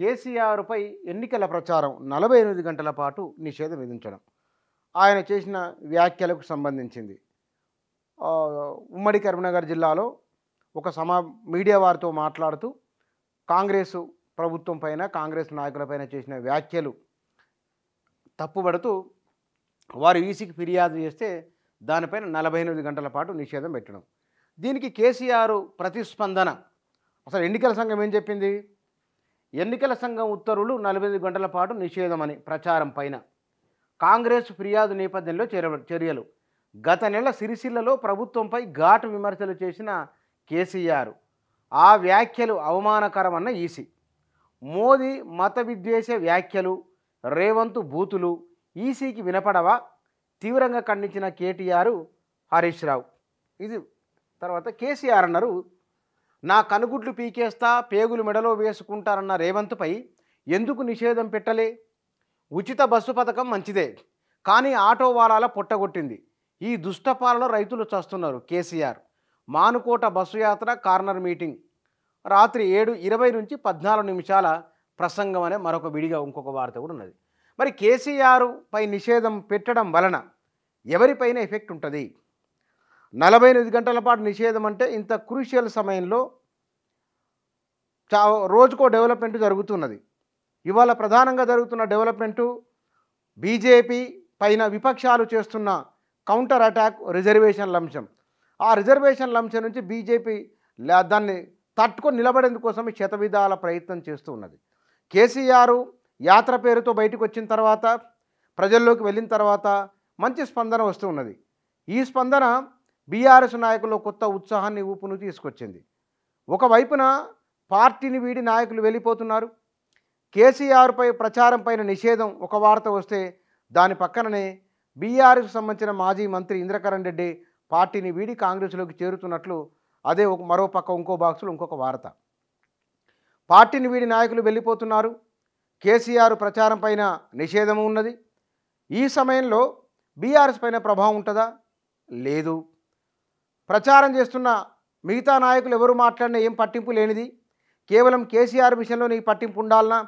కేసీఆర్పై ఎన్నికల ప్రచారం నలభై ఎనిమిది గంటల పాటు నిషేధం విధించడం ఆయన చేసిన వ్యాఖ్యలకు సంబంధించింది ఉమ్మడి కరీంనగర్ జిల్లాలో ఒక సమా మీడియా వారితో మాట్లాడుతూ కాంగ్రెస్ ప్రభుత్వం పైన కాంగ్రెస్ నాయకులపైన చేసిన వ్యాఖ్యలు తప్పుపడుతూ వారు ఈసీకి ఫిర్యాదు చేస్తే దానిపైన నలభై ఎనిమిది గంటల పాటు నిషేధం పెట్టడం దీనికి కేసీఆర్ ప్రతిస్పందన అసలు ఎన్నికల సంఘం ఏం చెప్పింది ఎన్నికల సంఘం ఉత్తర్వులు నలభై గంటల పాటు నిషేధమని ప్రచారం పైన కాంగ్రెస్ ఫిర్యాదు నేపథ్యంలో చర్యలు గత నెల సిరిసిల్లలో ప్రభుత్వంపై ఘాటు విమర్శలు చేసిన కేసీఆర్ ఆ వ్యాఖ్యలు అవమానకరమన్న ఈసీ మోదీ మత విద్వేష వ్యాఖ్యలు రేవంతు బూతులు ఈసీకి వినపడవా తీవ్రంగా ఖండించిన కేటీఆర్ హరీష్ రావు ఇది తర్వాత కేసీఆర్ అన్నారు నా కనుగుడ్లు పీకేస్తా పేగులు మెడలో వేసుకుంటారన్న రేవంత్పై ఎందుకు నిషేధం పెట్టలే ఉచిత బస్సు పథకం మంచిదే కానీ ఆటో వాళ్ళ పొట్టగొట్టింది ఈ దుష్టపాలలో రైతులు చస్తున్నారు కేసీఆర్ మానుకోట బస్సు యాత్ర కార్నర్ మీటింగ్ రాత్రి ఏడు ఇరవై నుంచి పద్నాలుగు నిమిషాల ప్రసంగం అనే మరొక విడిగా ఇంకొక వార్త కూడా ఉన్నది మరి కేసీఆర్ పై నిషేధం పెట్టడం వలన ఎవరిపైన ఎఫెక్ట్ ఉంటుంది నలభై ఎనిమిది గంటల పాటు నిషేధం అంటే ఇంత క్రూషియల్ సమయంలో చా రోజుకో డెవలప్మెంట్ జరుగుతున్నది ఇవాళ ప్రధానంగా జరుగుతున్న డెవలప్మెంటు బీజేపీ పైన విపక్షాలు చేస్తున్న కౌంటర్ అటాక్ రిజర్వేషన్ లంశం ఆ రిజర్వేషన్ లంశం నుంచి బీజేపీ దాన్ని తట్టుకొని నిలబడేందుకోసం శతవిధాల ప్రయత్నం చేస్తూ ఉన్నది కేసీఆర్ యాత్ర పేరుతో బయటకు వచ్చిన తర్వాత ప్రజల్లోకి వెళ్ళిన తర్వాత మంచి స్పందన వస్తూ ఉన్నది ఈ స్పందన బీఆర్ఎస్ నాయకుల్లో కొత్త ఉత్సాహాన్ని ఊపును తీసుకొచ్చింది ఒకవైపున పార్టీని వీడి నాయకులు వెళ్ళిపోతున్నారు కేసీఆర్పై ప్రచారం పైన నిషేధం ఒక వార్త వస్తే దాని పక్కననే బీఆర్ఎస్కు సంబంధించిన మాజీ మంత్రి ఇంద్రకరణ్ రెడ్డి పార్టీని వీడి కాంగ్రెస్లోకి చేరుతున్నట్లు అదే ఒక మరో పక్క ఇంకో బాక్సులు ఇంకొక వార్త పార్టీని వీడి నాయకులు వెళ్ళిపోతున్నారు కేసీఆర్ ప్రచారం పైన నిషేధం ఉన్నది ఈ సమయంలో బీఆర్ఎస్ పైన ప్రభావం ఉంటుందా లేదు ప్రచారం చేస్తున్న మిగతా నాయకులు ఎవరు మాట్లాడినా ఏం పట్టింపు లేనిది కేవలం కేసీఆర్ విషయంలో నీకు పట్టింపు ఉండాలనా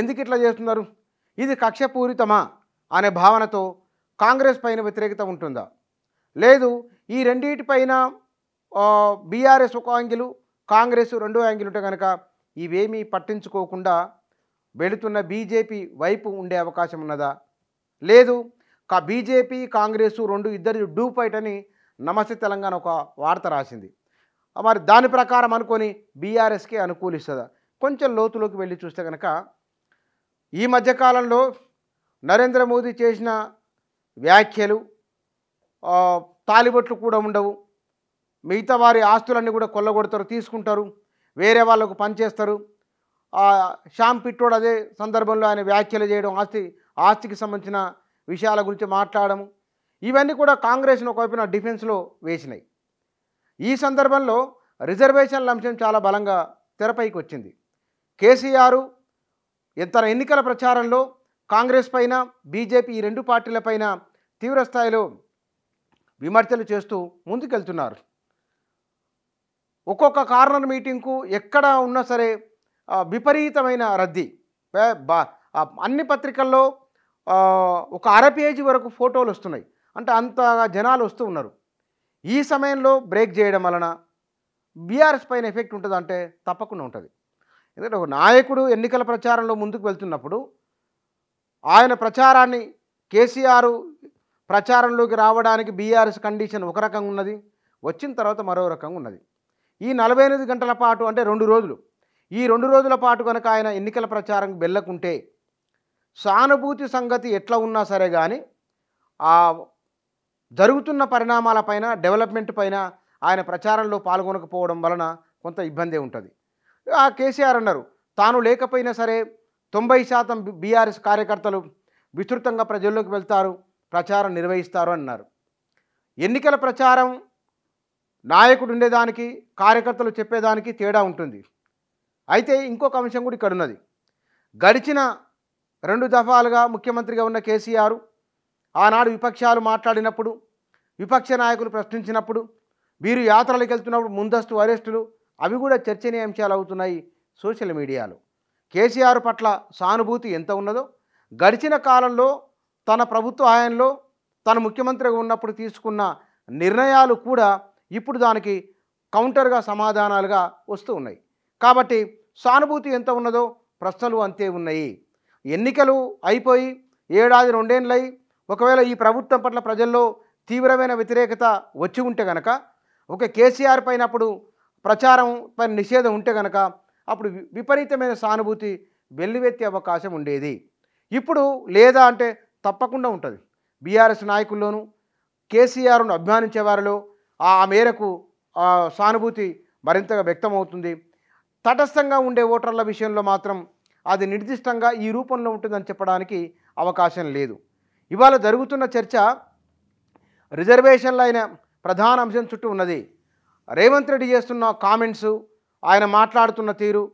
ఎందుకు ఇట్లా చేస్తున్నారు ఇది కక్షపూరితమా అనే భావనతో కాంగ్రెస్ పైన వ్యతిరేకత ఉంటుందా లేదు ఈ రెండింటిపైన బీఆర్ఎస్ ఒక యాంగిలు కాంగ్రెస్ రెండో యాంగిల్ ఉంటే కనుక ఇవేమీ పట్టించుకోకుండా వెళుతున్న బీజేపీ వైపు ఉండే అవకాశం ఉన్నదా లేదు కా బీజేపీ కాంగ్రెస్ రెండు ఇద్దరు డూ ఫైట్ అని నమస్తే తెలంగాణ ఒక వార్త రాసింది మరి దాని ప్రకారం అనుకొని బీఆర్ఎస్కే అనుకూలిస్తుందా కొంచెం లోతులోకి వెళ్ళి చూస్తే కనుక ఈ మధ్యకాలంలో నరేంద్ర మోదీ చేసిన వ్యాఖ్యలు తాలిబొట్లు కూడా ఉండవు మిగతా వారి ఆస్తులన్నీ కూడా కొల్లగొడతారు తీసుకుంటారు వేరే వాళ్ళకు పనిచేస్తారు శ్యామ్ పిట్టోడు అదే సందర్భంలో ఆయన వ్యాఖ్యలు చేయడం ఆస్తి ఆస్తికి సంబంధించిన విషయాల గురించి మాట్లాడడం ఇవన్నీ కూడా కాంగ్రెస్ను ఒకవైపున డిఫెన్స్లో వేసినాయి ఈ సందర్భంలో రిజర్వేషన్ల అంశం చాలా బలంగా తెరపైకి వచ్చింది కేసీఆర్ తన ఎన్నికల ప్రచారంలో కాంగ్రెస్ పైన బీజేపీ ఈ రెండు పార్టీలపైన తీవ్రస్థాయిలో విమర్శలు చేస్తూ ముందుకెళ్తున్నారు ఒక్కొక్క కార్నర్ మీటింగ్కు ఎక్కడ ఉన్నా సరే విపరీతమైన రద్దీ అన్ని పత్రికల్లో ఒక అర పేజీ వరకు ఫోటోలు వస్తున్నాయి అంటే అంతగా జనాలు వస్తూ ఉన్నారు ఈ సమయంలో బ్రేక్ చేయడం వలన బీఆర్ఎస్ పైన ఎఫెక్ట్ ఉంటుందంటే తప్పకుండా ఉంటుంది ఎందుకంటే ఒక నాయకుడు ఎన్నికల ప్రచారంలో ముందుకు వెళ్తున్నప్పుడు ఆయన ప్రచారాన్ని కేసీఆర్ ప్రచారంలోకి రావడానికి బీఆర్ఎస్ కండిషన్ ఒక రకంగా ఉన్నది వచ్చిన తర్వాత మరో రకంగా ఉన్నది ఈ నలభై ఎనిమిది గంటల పాటు అంటే రెండు రోజులు ఈ రెండు రోజుల పాటు కనుక ఆయన ఎన్నికల ప్రచారం వెళ్ళకుంటే సానుభూతి సంగతి ఎట్లా ఉన్నా సరే కానీ ఆ జరుగుతున్న పరిణామాలపైన డెవలప్మెంట్ పైన ఆయన ప్రచారంలో పాల్గొనకపోవడం వలన కొంత ఇబ్బందే ఉంటుంది ఆ కేసీఆర్ అన్నారు తాను లేకపోయినా సరే తొంభై శాతం బీఆర్ఎస్ కార్యకర్తలు విస్తృతంగా ప్రజల్లోకి వెళ్తారు ప్రచారం నిర్వహిస్తారు అన్నారు ఎన్నికల ప్రచారం నాయకుడు ఉండేదానికి కార్యకర్తలు చెప్పేదానికి తేడా ఉంటుంది అయితే ఇంకొక అంశం కూడా ఇక్కడ ఉన్నది గడిచిన రెండు దఫాలుగా ముఖ్యమంత్రిగా ఉన్న కేసీఆర్ ఆనాడు విపక్షాలు మాట్లాడినప్పుడు విపక్ష నాయకులు ప్రశ్నించినప్పుడు వీరు యాత్రలకు వెళ్తున్నప్పుడు ముందస్తు అరెస్టులు అవి కూడా చర్చనీయాంశాలు అవుతున్నాయి సోషల్ మీడియాలో కేసీఆర్ పట్ల సానుభూతి ఎంత ఉన్నదో గడిచిన కాలంలో తన ప్రభుత్వ హయాంలో తన ముఖ్యమంత్రిగా ఉన్నప్పుడు తీసుకున్న నిర్ణయాలు కూడా ఇప్పుడు దానికి కౌంటర్గా సమాధానాలుగా వస్తూ ఉన్నాయి కాబట్టి సానుభూతి ఎంత ఉన్నదో ప్రశ్నలు అంతే ఉన్నాయి ఎన్నికలు అయిపోయి ఏడాది రెండేళ్ళయి ఒకవేళ ఈ ప్రభుత్వం పట్ల ప్రజల్లో తీవ్రమైన వ్యతిరేకత వచ్చి ఉంటే గనక ఒక కేసీఆర్ పైన అప్పుడు ప్రచారం పైన నిషేధం ఉంటే గనక అప్పుడు విపరీతమైన సానుభూతి వెల్లువెత్తే అవకాశం ఉండేది ఇప్పుడు లేదా అంటే తప్పకుండా ఉంటుంది బీఆర్ఎస్ నాయకుల్లోనూ కేసీఆర్ను అభిమానించే వారిలో ఆ మేరకు సానుభూతి మరింతగా వ్యక్తమవుతుంది తటస్థంగా ఉండే ఓటర్ల విషయంలో మాత్రం అది నిర్దిష్టంగా ఈ రూపంలో ఉంటుందని చెప్పడానికి అవకాశం లేదు ఇవాళ జరుగుతున్న చర్చ రిజర్వేషన్ల అయిన ప్రధాన అంశం చుట్టూ ఉన్నది రేవంత్ రెడ్డి చేస్తున్న కామెంట్స్ ఆయన మాట్లాడుతున్న తీరు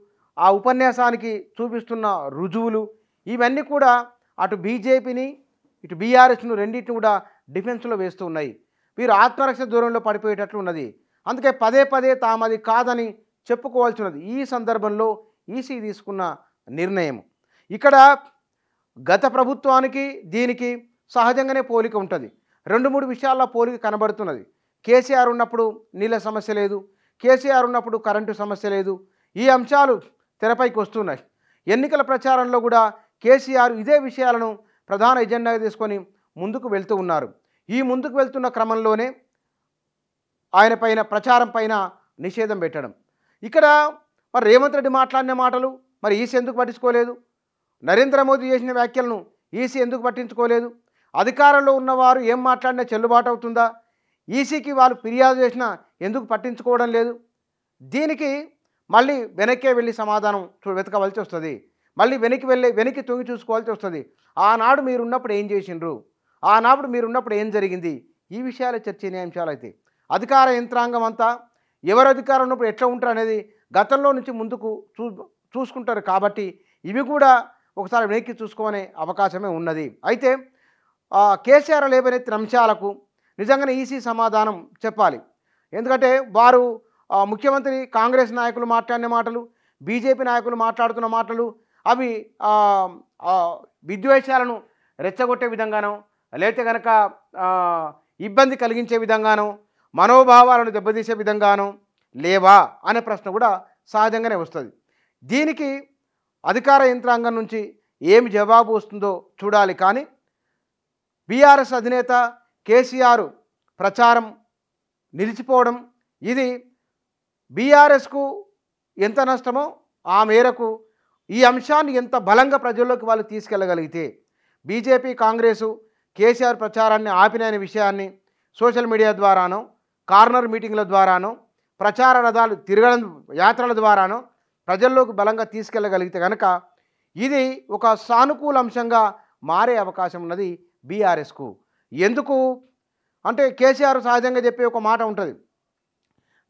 ఆ ఉపన్యాసానికి చూపిస్తున్న రుజువులు ఇవన్నీ కూడా అటు బీజేపీని ఇటు బీఆర్ఎస్ను రెండింటిని కూడా డిఫెన్స్లో వేస్తూ ఉన్నాయి వీరు ఆత్మరక్షణ దూరంలో పడిపోయేటట్లు ఉన్నది అందుకే పదే పదే తామది కాదని చెప్పుకోవాల్సి ఉన్నది ఈ సందర్భంలో ఈసీ తీసుకున్న నిర్ణయం ఇక్కడ గత ప్రభుత్వానికి దీనికి సహజంగానే పోలిక ఉంటుంది రెండు మూడు విషయాల్లో పోలిక కనబడుతున్నది కేసీఆర్ ఉన్నప్పుడు నీళ్ళ సమస్య లేదు కేసీఆర్ ఉన్నప్పుడు కరెంటు సమస్య లేదు ఈ అంశాలు తెరపైకి వస్తున్నాయి ఎన్నికల ప్రచారంలో కూడా కేసీఆర్ ఇదే విషయాలను ప్రధాన ఎజెండాగా తీసుకొని ముందుకు వెళ్తూ ఉన్నారు ఈ ముందుకు వెళ్తున్న క్రమంలోనే ఆయన పైన ప్రచారం పైన నిషేధం పెట్టడం ఇక్కడ మరి రేవంత్ రెడ్డి మాట్లాడిన మాటలు మరి ఈసీ ఎందుకు పట్టించుకోలేదు నరేంద్ర మోదీ చేసిన వ్యాఖ్యలను ఈసీ ఎందుకు పట్టించుకోలేదు అధికారంలో ఉన్నవారు ఏం మాట్లాడినా చెల్లుబాటు అవుతుందా ఈసీకి వాళ్ళు ఫిర్యాదు చేసినా ఎందుకు పట్టించుకోవడం లేదు దీనికి మళ్ళీ వెనక్కే వెళ్ళి సమాధానం వెతకవలసి వస్తుంది మళ్ళీ వెనక్కి వెళ్ళి వెనక్కి తొంగి చూసుకోవాల్సి వస్తుంది ఆనాడు మీరున్నప్పుడు ఏం చేసిండ్రు ఆనాడు మీరున్నప్పుడు ఏం జరిగింది ఈ విషయాల చర్చనీయాంశాలు అయితే అధికార యంత్రాంగం అంతా ఎవరు అధికారం ఉన్నప్పుడు ఎట్లా ఉంటారు అనేది గతంలో నుంచి ముందుకు చూ చూసుకుంటారు కాబట్టి ఇవి కూడా ఒకసారి వెనక్కి చూసుకోవనే అవకాశమే ఉన్నది అయితే కేసీఆర్ లేవనెత్తిన అంశాలకు నిజంగానే ఈసీ సమాధానం చెప్పాలి ఎందుకంటే వారు ముఖ్యమంత్రి కాంగ్రెస్ నాయకులు మాట్లాడిన మాటలు బీజేపీ నాయకులు మాట్లాడుతున్న మాటలు అవి విద్వేషాలను రెచ్చగొట్టే విధంగానో లేతే కనుక ఇబ్బంది కలిగించే విధంగానో మనోభావాలను దెబ్బతీసే విధంగానో లేవా అనే ప్రశ్న కూడా సహజంగానే వస్తుంది దీనికి అధికార యంత్రాంగం నుంచి ఏమి జవాబు వస్తుందో చూడాలి కానీ బీఆర్ఎస్ అధినేత కేసీఆర్ ప్రచారం నిలిచిపోవడం ఇది బీఆర్ఎస్కు ఎంత నష్టమో ఆ మేరకు ఈ అంశాన్ని ఎంత బలంగా ప్రజల్లోకి వాళ్ళు తీసుకెళ్ళగలిగితే బీజేపీ కాంగ్రెసు కేసీఆర్ ప్రచారాన్ని ఆపిన విషయాన్ని సోషల్ మీడియా ద్వారానో కార్నర్ మీటింగ్ల ద్వారానో ప్రచార రథాలు తిరగడం యాత్రల ద్వారానో ప్రజల్లోకి బలంగా తీసుకెళ్ళగలిగితే కనుక ఇది ఒక సానుకూల అంశంగా మారే అవకాశం ఉన్నది బీఆర్ఎస్కు ఎందుకు అంటే కేసీఆర్ సహజంగా చెప్పే ఒక మాట ఉంటుంది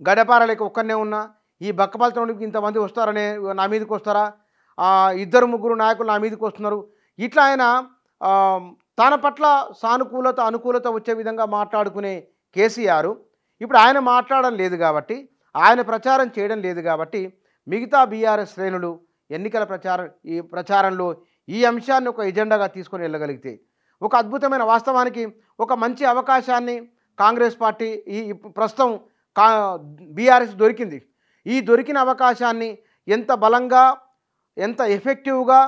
గడపారలేక ఒక్కరినే ఉన్నా ఈ బక్కపాలతోనికి ఇంతమంది వస్తారనే నా మీదకి వస్తారా ఇద్దరు ముగ్గురు నాయకులు నా మీదకి వస్తున్నారు ఇట్లా ఆయన తన పట్ల సానుకూలత అనుకూలత వచ్చే విధంగా మాట్లాడుకునే కేసీఆర్ ఇప్పుడు ఆయన మాట్లాడడం లేదు కాబట్టి ఆయన ప్రచారం చేయడం లేదు కాబట్టి మిగతా బీఆర్ఎస్ శ్రేణులు ఎన్నికల ప్రచారం ఈ ప్రచారంలో ఈ అంశాన్ని ఒక ఎజెండాగా తీసుకొని వెళ్ళగలిగితే ఒక అద్భుతమైన వాస్తవానికి ఒక మంచి అవకాశాన్ని కాంగ్రెస్ పార్టీ ఈ ప్రస్తుతం కా బీఆర్ఎస్ దొరికింది ఈ దొరికిన అవకాశాన్ని ఎంత బలంగా ఎంత ఎఫెక్టివ్గా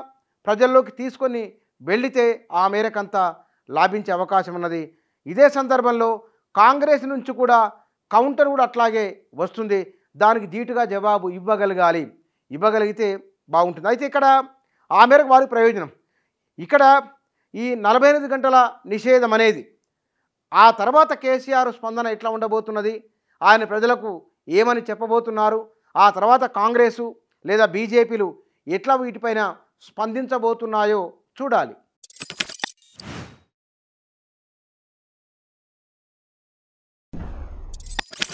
ప్రజల్లోకి తీసుకొని వెళితే ఆ మేరకంత లాభించే అవకాశం ఉన్నది ఇదే సందర్భంలో కాంగ్రెస్ నుంచి కూడా కౌంటర్ కూడా అట్లాగే వస్తుంది దానికి ధీటుగా జవాబు ఇవ్వగలగాలి ఇవ్వగలిగితే బాగుంటుంది అయితే ఇక్కడ ఆ మేరకు వారికి ప్రయోజనం ఇక్కడ ఈ నలభై ఎనిమిది గంటల నిషేధం అనేది ఆ తర్వాత కేసీఆర్ స్పందన ఎట్లా ఉండబోతున్నది ఆయన ప్రజలకు ఏమని చెప్పబోతున్నారు ఆ తర్వాత కాంగ్రెసు లేదా బీజేపీలు ఎట్లా వీటిపైన స్పందించబోతున్నాయో చూడాలి